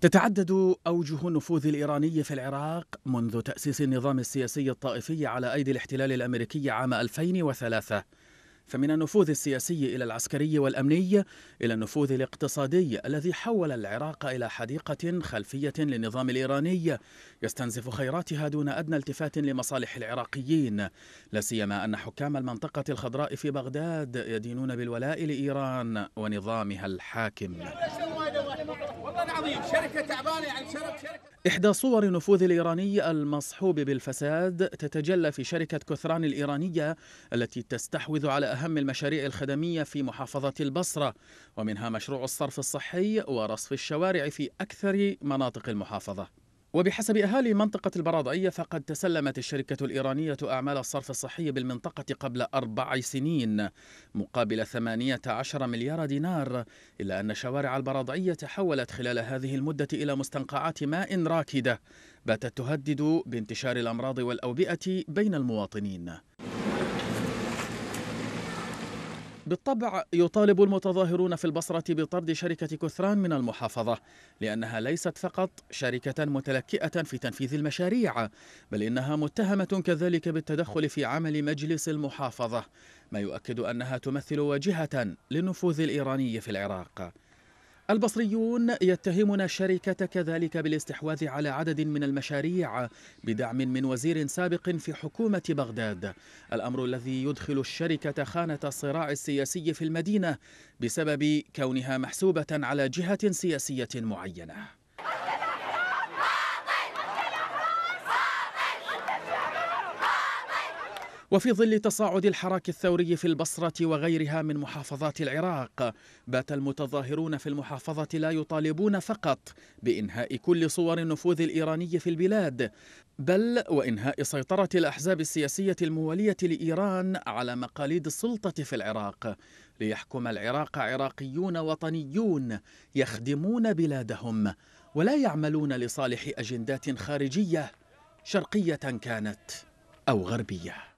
تتعدد أوجه النفوذ الإيراني في العراق منذ تأسيس النظام السياسي الطائفي على أيدي الاحتلال الأمريكي عام 2003 فمن النفوذ السياسي إلى العسكري والأمني إلى النفوذ الاقتصادي الذي حول العراق إلى حديقة خلفية للنظام الإيراني يستنزف خيراتها دون أدنى التفات لمصالح العراقيين لا سيما أن حكام المنطقة الخضراء في بغداد يدينون بالولاء لإيران ونظامها الحاكم إحدى صور النفوذ الإيراني المصحوب بالفساد تتجلى في شركة كثران الإيرانية التي تستحوذ على أهم المشاريع الخدمية في محافظة البصرة ومنها مشروع الصرف الصحي ورصف الشوارع في أكثر مناطق المحافظة وبحسب أهالي منطقة البراضعية فقد تسلمت الشركة الإيرانية أعمال الصرف الصحي بالمنطقة قبل أربع سنين مقابل 18 مليار دينار إلا أن شوارع البراضعية تحولت خلال هذه المدة إلى مستنقعات ماء راكدة باتت تهدد بانتشار الأمراض والأوبئة بين المواطنين بالطبع يطالب المتظاهرون في البصرة بطرد شركة كثران من المحافظة لأنها ليست فقط شركة متلكئة في تنفيذ المشاريع بل إنها متهمة كذلك بالتدخل في عمل مجلس المحافظة ما يؤكد أنها تمثل واجهة للنفوذ الإيراني في العراق البصريون يتهمون الشركة كذلك بالاستحواذ على عدد من المشاريع بدعم من وزير سابق في حكومة بغداد الأمر الذي يدخل الشركة خانة الصراع السياسي في المدينة بسبب كونها محسوبة على جهة سياسية معينة وفي ظل تصاعد الحراك الثوري في البصرة وغيرها من محافظات العراق بات المتظاهرون في المحافظة لا يطالبون فقط بإنهاء كل صور النفوذ الإيراني في البلاد بل وإنهاء سيطرة الأحزاب السياسية الموالية لإيران على مقاليد السلطة في العراق ليحكم العراق عراقيون وطنيون يخدمون بلادهم ولا يعملون لصالح أجندات خارجية شرقية كانت أو غربية